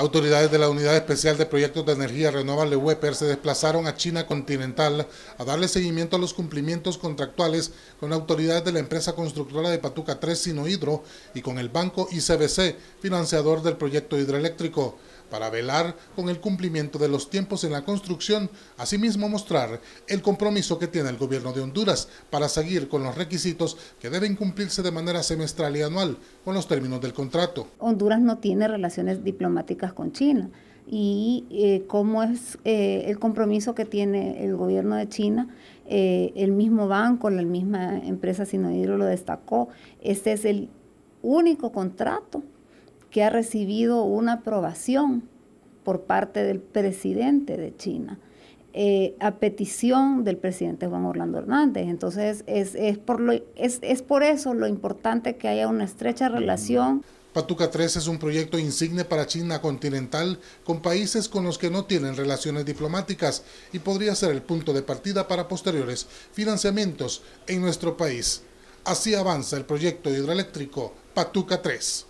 Autoridades de la Unidad Especial de Proyectos de Energía Renovable WEPER se desplazaron a China continental a darle seguimiento a los cumplimientos contractuales con autoridades de la empresa constructora de Patuca 3 Sinohidro y con el banco ICBC, financiador del proyecto hidroeléctrico para velar con el cumplimiento de los tiempos en la construcción, asimismo mostrar el compromiso que tiene el gobierno de Honduras para seguir con los requisitos que deben cumplirse de manera semestral y anual con los términos del contrato. Honduras no tiene relaciones diplomáticas con China y como eh, cómo es eh, el compromiso que tiene el gobierno de China. Eh, el mismo banco, la misma empresa Sinohidro lo destacó. Este es el único contrato que ha recibido una aprobación por parte del presidente de China. Eh, a petición del presidente Juan Orlando Hernández. Entonces, es, por lo, es, es, por eso lo importante que haya una estrecha relación. Patuca 3 es un proyecto insigne para China continental con países con los que no tienen relaciones diplomáticas y podría ser el punto de partida para posteriores financiamientos en nuestro país. Así avanza el proyecto hidroeléctrico Patuca 3.